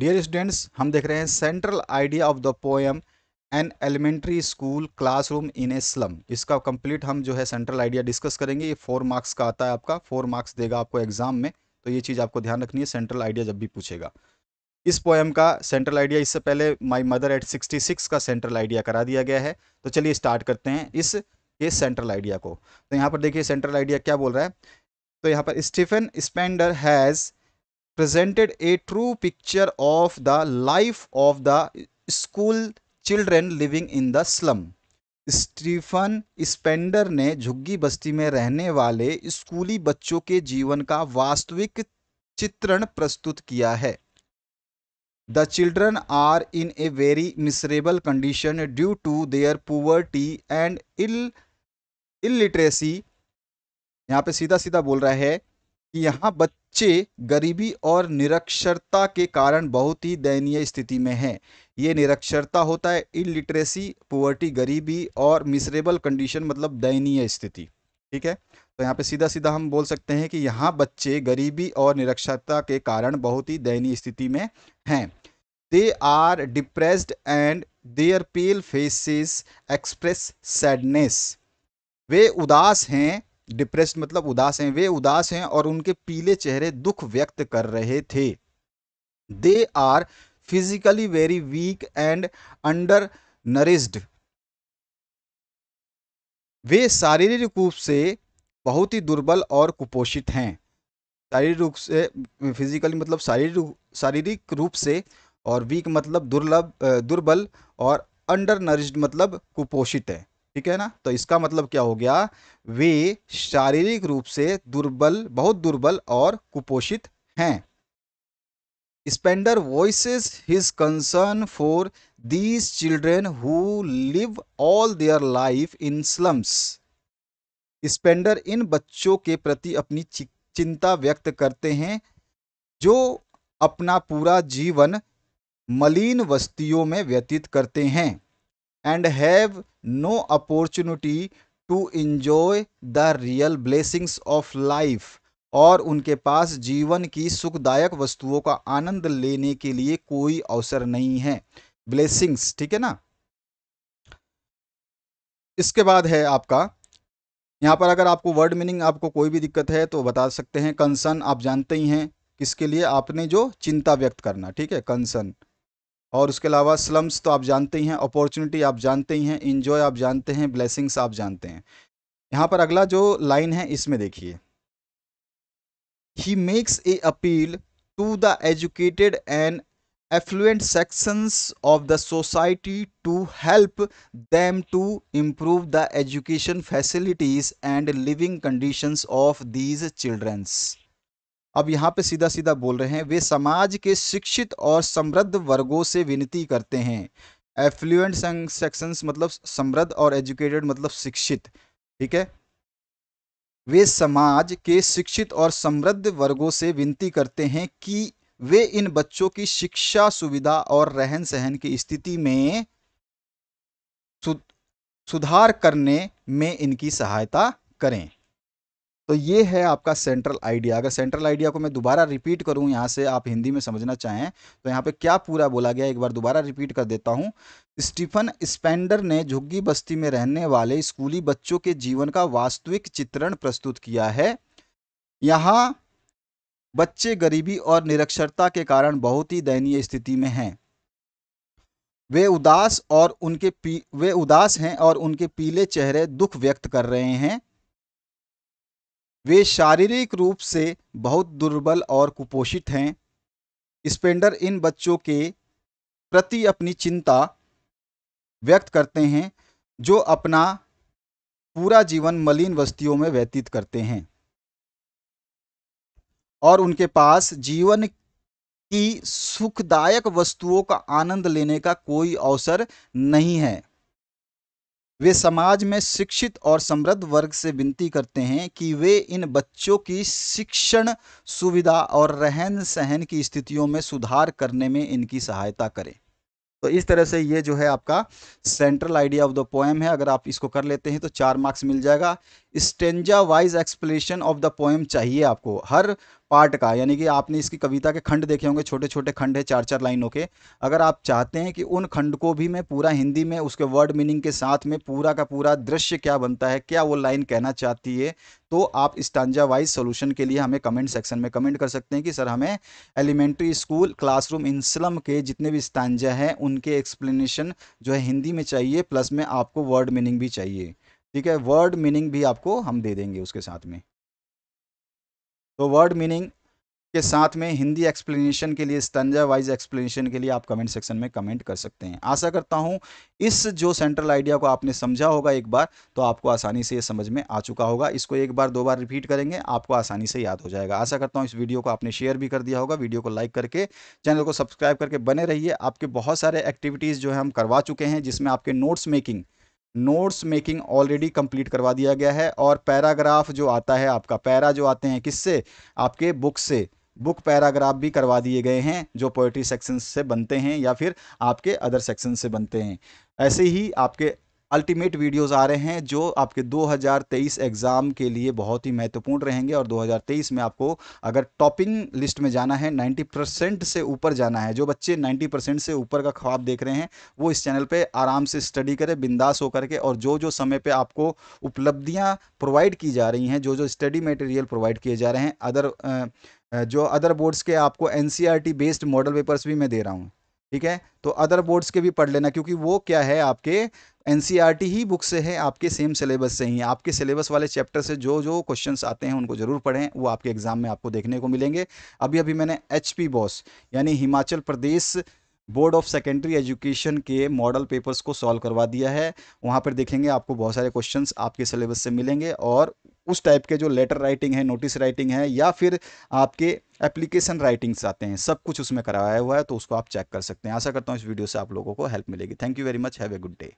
Dear students हम देख रहे हैं central idea of the poem an elementary school classroom in a slum इसका कंप्लीट हम जो है सेंट्रल आइडिया डिस्कस करेंगे ये फोर मार्क्स का आता है आपका फोर मार्क्स देगा आपको एग्जाम में तो ये चीज़ आपको ध्यान रखनी है सेंट्रल आइडिया जब भी पूछेगा इस पोएम का सेंट्रल आइडिया इससे पहले my mother at sixty six का सेंट्रल आइडिया करा दिया गया है तो चलिए स्टार्ट करते हैं इस ये सेंट्रल आइडिया को तो यहाँ पर देखिए सेंट्रल आइडिया क्या बोल रहा है तो यहाँ पर Stephen Spender has presented a true picture of the life of the school children living in the slum. Stephen Spender ने झुग्गी बस्ती में रहने वाले स्कूली बच्चों के जीवन का वास्तविक चित्रण प्रस्तुत किया है the children are in a very miserable condition due to their poverty and ill illiteracy यहाँ पे सीधा सीधा बोल रहा है कि यहाँ बच्चे गरीबी और निरक्षरता के कारण बहुत ही दयनीय स्थिति में हैं ये निरक्षरता होता है इलिटरेसी पुअर्टी गरीबी और मिसरेबल कंडीशन मतलब दयनीय स्थिति ठीक है तो यहाँ पे सीधा सीधा हम बोल सकते हैं कि यहाँ बच्चे गरीबी और निरक्षरता के कारण बहुत ही दयनीय स्थिति में हैं they are depressed and their pale faces express sadness वे उदास हैं डिप्रेस्ड मतलब उदास हैं वे उदास हैं और उनके पीले चेहरे दुख व्यक्त कर रहे थे they are physically very weak and undernourished वे शारीरिक रूप से बहुत ही दुर्बल और कुपोषित हैं शारीरिक रूप से फिजिकली मतलब शारीरिक शारीरिक रूप से और वीक मतलब दुर्लभ दुर्बल और अंडर नरिस्ड मतलब कुपोषित है ठीक है ना तो इसका मतलब क्या हो गया वे शारीरिक रूप से दुर्बल बहुत दुर्बल और कुपोषित हैं Spender voices his concern for these children who live all their life in slums Spender इन बच्चों के प्रति अपनी चिंता व्यक्त करते हैं जो अपना पूरा जीवन मलिन वस्तियों में व्यतीत करते हैं and have no opportunity to enjoy the real blessings of life और उनके पास जीवन की सुखदायक वस्तुओं का आनंद लेने के लिए कोई अवसर नहीं है ब्लेसिंग्स ठीक है ना इसके बाद है आपका यहाँ पर अगर आपको वर्ड मीनिंग आपको कोई भी दिक्कत है तो बता सकते हैं कंसर्न आप जानते ही हैं किसके लिए आपने जो चिंता व्यक्त करना ठीक है कंसर्न और उसके अलावा स्लम्स तो आप जानते ही हैं अपॉर्चुनिटी आप जानते ही हैं इन्जॉय आप जानते हैं ब्लेसिंग्स आप जानते हैं यहाँ पर अगला जो लाइन है इसमें देखिए he makes a appeal to the educated and affluent sections of the society to help them to improve the education facilities and living conditions of these childrens अब यहाँ पे सीधा सीधा बोल रहे हैं वे समाज के शिक्षित और समृद्ध वर्गों से विनती करते हैं एफ्लुएंट सेक्शन मतलब समृद्ध और एजुकेटेड मतलब शिक्षित ठीक है वे समाज के शिक्षित और समृद्ध वर्गों से विनती करते हैं कि वे इन बच्चों की शिक्षा सुविधा और रहन सहन की स्थिति में सुधार करने में इनकी सहायता करें तो ये है आपका सेंट्रल आइडिया अगर सेंट्रल आइडिया को मैं दोबारा रिपीट करूं यहाँ से आप हिंदी में समझना चाहें तो यहाँ पे क्या पूरा बोला गया एक बार दोबारा रिपीट कर देता हूँ स्टीफन स्पेंडर ने झुग्गी बस्ती में रहने वाले स्कूली बच्चों के जीवन का वास्तविक चित्रण प्रस्तुत किया है यहाँ बच्चे गरीबी और निरक्षरता के कारण बहुत ही दयनीय स्थिति में हैं वे उदास और उनके पी वे उदास हैं और उनके पीले चेहरे दुख व्यक्त कर रहे हैं वे शारीरिक रूप से बहुत दुर्बल और कुपोषित हैं स्पेंडर इन बच्चों के प्रति अपनी चिंता व्यक्त करते हैं जो अपना पूरा जीवन मलिन बस्तियों में व्यतीत करते हैं और उनके पास जीवन की सुखदायक वस्तुओं का आनंद लेने का कोई अवसर नहीं है वे समाज में शिक्षित और समृद्ध वर्ग से विनती करते हैं कि वे इन बच्चों की शिक्षण सुविधा और रहन सहन की स्थितियों में सुधार करने में इनकी सहायता करें तो इस तरह से ये जो है आपका central idea of the poem है अगर आप इसको कर लेते हैं तो चार मार्क्स मिल जाएगा stanza wise explanation of the poem चाहिए आपको हर पार्ट का यानी कि आपने इसकी कविता के खंड देखे होंगे छोटे छोटे खंड है चार चार लाइनों के अगर आप चाहते हैं कि उन खंड को भी मैं पूरा हिंदी में उसके वर्ड मीनिंग के साथ में पूरा का पूरा दृश्य क्या बनता है क्या वो लाइन कहना चाहती है तो आप स्टांजा वाइज सोल्यूशन के लिए हमें कमेंट सेक्शन में कमेंट कर सकते हैं कि सर हमें elementary school classroom in slum के जितने भी स्टांजा हैं उनके एक्सप्लेनेशन जो है हिंदी में चाहिए प्लस में आपको वर्ड मीनिंग भी चाहिए ठीक है वर्ड मीनिंग भी आपको हम दे देंगे उसके साथ में तो वर्ड मीनिंग के साथ में हिंदी एक्सप्लेनेशन के लिए स्टंजा वाइज एक्सप्लेनेशन के लिए आप कमेंट सेक्शन में कमेंट कर सकते हैं आशा करता हूँ इस जो सेंट्रल आइडिया को आपने समझा होगा एक बार तो आपको आसानी से ये समझ में आ चुका होगा इसको एक बार दो बार रिपीट करेंगे आपको आसानी से याद हो जाएगा आशा करता हूँ इस वीडियो को आपने शेयर भी कर दिया होगा वीडियो को लाइक करके चैनल को सब्सक्राइब करके बने रहिए आपके बहुत सारे एक्टिविटीज़ जो है हम करवा चुके हैं जिसमें आपके notes making notes making already complete करवा दिया गया है और पैराग्राफ जो आता है आपका पैरा जो आते हैं किससे आपके बुक से बुक पैराग्राफ भी करवा दिए गए हैं जो पोइट्री सेक्शन से बनते हैं या फिर आपके अदर सेक्शन से बनते हैं ऐसे ही आपके अल्टीमेट वीडियोस आ रहे हैं जो आपके 2023 एग्ज़ाम के लिए बहुत ही महत्वपूर्ण रहेंगे और 2023 में आपको अगर टॉपिंग लिस्ट में जाना है 90 परसेंट से ऊपर जाना है जो बच्चे 90 परसेंट से ऊपर का ख्वाब देख रहे हैं वो इस चैनल पे आराम से स्टडी करें बिंदास होकर के और जो जो समय पर आपको उपलब्धियाँ प्रोवाइड की जा रही हैं जो जो स्टडी मटेरियल प्रोवाइड किए जा रहे हैं अदर जो अदर बोर्ड्स के आपको एन बेस्ड मॉडल पेपर्स भी मैं दे रहा हूँ ठीक है तो अदर बोर्ड्स के भी पढ़ लेना क्योंकि वो क्या है आपके एन ही बुक से है आपके सेम सिलेबस से ही आपके सिलेबस वाले चैप्टर से जो जो क्वेश्चन आते हैं उनको ज़रूर पढ़ें वो आपके एग्ज़ाम में आपको देखने को मिलेंगे अभी अभी मैंने एच बॉस यानी Himachal Pradesh board of secondary education के मॉडल पेपर्स को सॉल्व करवा दिया है वहाँ पर देखेंगे आपको बहुत सारे क्वेश्चन आपके सिलेबस से मिलेंगे और उस टाइप के जो लेटर राइटिंग है नोटिस राइटिंग है या फिर आपके एप्लीकेशन राइटिंग्स आते हैं सब कुछ उसमें कराया हुआ है तो उसको आप चेक कर सकते हैं आशा करता हूँ इस वीडियो से आप लोगों को हेल्प मिलेगी thank you very much have a good day